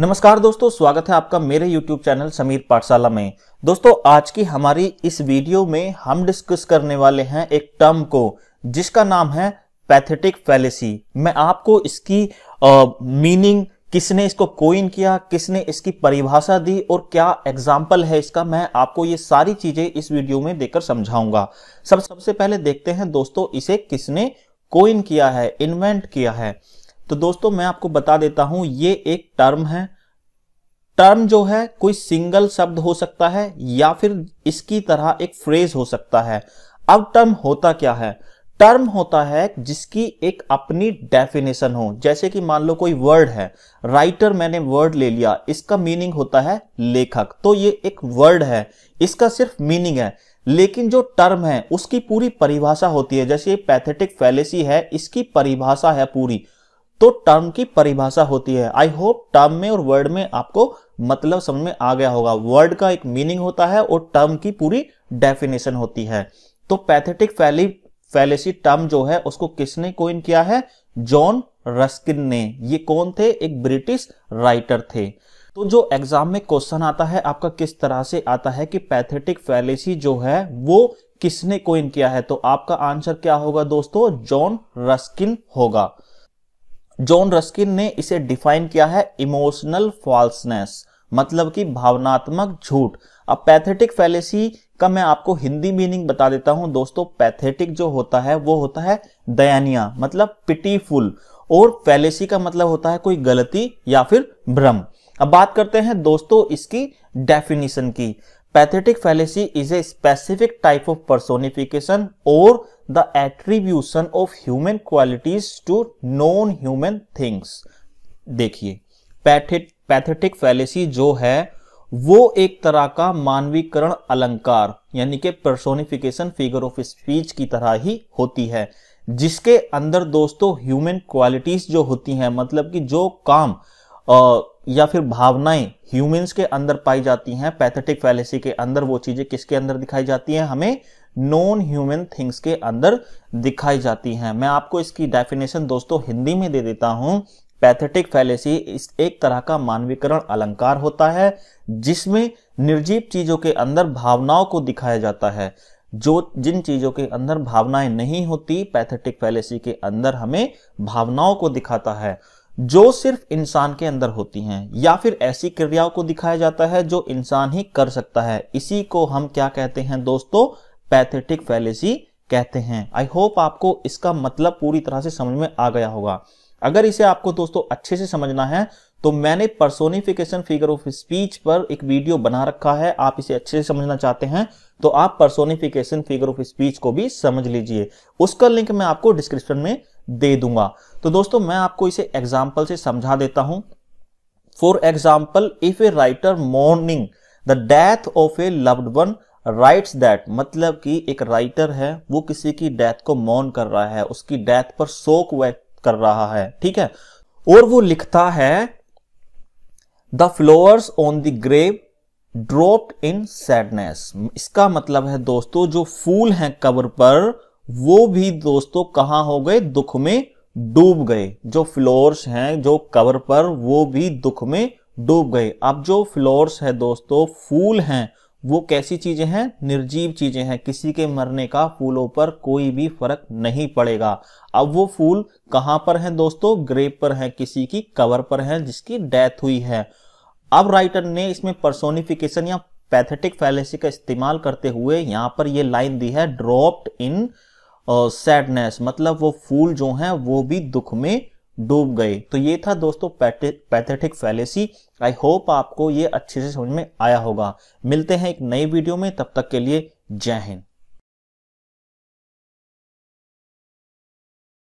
नमस्कार दोस्तों स्वागत है आपका मेरे YouTube चैनल समीर पाठशाला में दोस्तों आज की हमारी इस वीडियो में हम डिस्कस करने वाले हैं एक टर्म को जिसका नाम है पैथेटिक फैलेसी मैं आपको इसकी मीनिंग किसने इसको कोइन किया किसने इसकी परिभाषा दी और क्या एग्जाम्पल है इसका मैं आपको ये सारी चीजें इस वीडियो में देकर समझाऊंगा सब सबसे पहले देखते हैं दोस्तों इसे किसने कोइन किया है इन्वेंट किया है तो दोस्तों मैं आपको बता देता हूं ये एक टर्म है टर्म जो है कोई सिंगल शब्द हो सकता है या फिर इसकी तरह एक फ्रेज हो सकता है अब टर्म होता क्या है टर्म होता है जिसकी एक अपनी डेफिनेशन हो जैसे कि मान लो कोई वर्ड है राइटर मैंने वर्ड ले लिया इसका मीनिंग होता है लेखक तो ये एक वर्ड है इसका सिर्फ मीनिंग है लेकिन जो टर्म है उसकी पूरी परिभाषा होती है जैसे पैथेटिक फैलेसी है इसकी परिभाषा है पूरी तो टर्म की परिभाषा होती है आई होप टर्म में और वर्ड में आपको मतलब समझ में आ गया होगा वर्ड का एक मीनिंग होता है और टर्म की पूरी डेफिनेशन होती है तो पैथेटिक फैली फैलेसी टर्म जो है उसको किसने कोइन किया है जॉन रस्किन ने ये कौन थे एक ब्रिटिश राइटर थे तो जो एग्जाम में क्वेश्चन आता है आपका किस तरह से आता है कि पैथेटिक फैलेसी जो है वो किसने कोइन किया है तो आपका आंसर क्या होगा दोस्तों जॉन रस्किन होगा जॉन रस्किन ने इसे डिफाइन किया है इमोशनल फॉल्सनेस मतलब कि भावनात्मक झूठ अब पैथेटिक फैलेसी का मैं आपको हिंदी मीनिंग बता देता हूं दोस्तों पैथेटिक जो होता है वो होता है दयानिया मतलब पिटीफुल और फैलेसी का मतलब होता है कोई गलती या फिर भ्रम अब बात करते हैं दोस्तों इसकी डेफिनेशन की pathetic fallacy is a specific type of personification और the attribution of human qualities to non human things देखिए पैथेटिक फैलेसी जो है वो एक तरह का मानवीकरण अलंकार यानी के पर्सोनिफिकेशन फिगर ऑफ स्पीच की तरह ही होती है जिसके अंदर दोस्तों ह्यूमन क्वालिटीज जो होती हैं मतलब कि जो काम या फिर भावनाएं ह्यूमंस के अंदर पाई जाती हैं पैथेटिक फैलेसी के अंदर वो चीजें किसके अंदर दिखाई जाती हैं हमें नॉन ह्यूमन थिंग्स के अंदर दिखाई जाती हैं मैं आपको इसकी डेफिनेशन दोस्तों हिंदी में दे देता हूं पैथेटिक फैलेसी इस एक तरह का मानवीकरण अलंकार होता है जिसमें निर्जीव चीजों के अंदर भावनाओं को दिखाया जाता है जो जिन चीजों के अंदर भावनाएं नहीं होती पैथेटिक फैलेसी के अंदर हमें भावनाओं को दिखाता है जो सिर्फ इंसान के अंदर होती हैं या फिर ऐसी क्रियाओं को दिखाया जाता है जो इंसान ही कर सकता है इसी को हम क्या कहते हैं दोस्तों पैथेटिक फैलेसी कहते हैं आई होप आपको इसका मतलब पूरी तरह से समझ में आ गया होगा अगर इसे आपको दोस्तों अच्छे से समझना है तो मैंने पर्सोनिफिकेशन फिगर ऑफ स्पीच पर एक वीडियो बना रखा है आप इसे अच्छे से समझना चाहते हैं तो आप पर्सोनिफिकेशन फिगर ऑफ स्पीच को भी समझ लीजिए उसका लिंक मैं आपको डिस्क्रिप्शन में दे दूंगा तो दोस्तों मैं आपको इसे एग्जाम्पल से समझा देता हूं for example if a writer mourning the death of a loved one writes that मतलब कि एक राइटर है वो किसी की डेथ को मौन कर रहा है उसकी डेथ पर शोक व्यक्त कर रहा है ठीक है और वो लिखता है the flowers on the grave drop in sadness इसका मतलब है दोस्तों जो फूल हैं कवर पर वो भी दोस्तों कहां हो गए दुख में डूब गए जो फ्लोर्स हैं जो कवर पर वो भी दुख में डूब गए अब जो फ्लोर्स है दोस्तों फूल हैं वो कैसी चीजें हैं निर्जीव चीजें हैं किसी के मरने का फूलों पर कोई भी फर्क नहीं पड़ेगा अब वो फूल कहां पर हैं दोस्तों ग्रेप पर हैं किसी की कवर पर हैं जिसकी डेथ हुई है अब राइटर ने इसमें पर्सोनिफिकेशन या पैथेटिक फैलेसी का इस्तेमाल करते हुए यहां पर ये लाइन दी है ड्रॉप्ड इन सैडनेस मतलब वो फूल जो हैं वो भी दुख में डूब गए तो ये था दोस्तों पैथेटिक फैलेसी आई होप आपको ये अच्छे से समझ में आया होगा मिलते हैं एक नई वीडियो में तब तक के लिए जय हिंद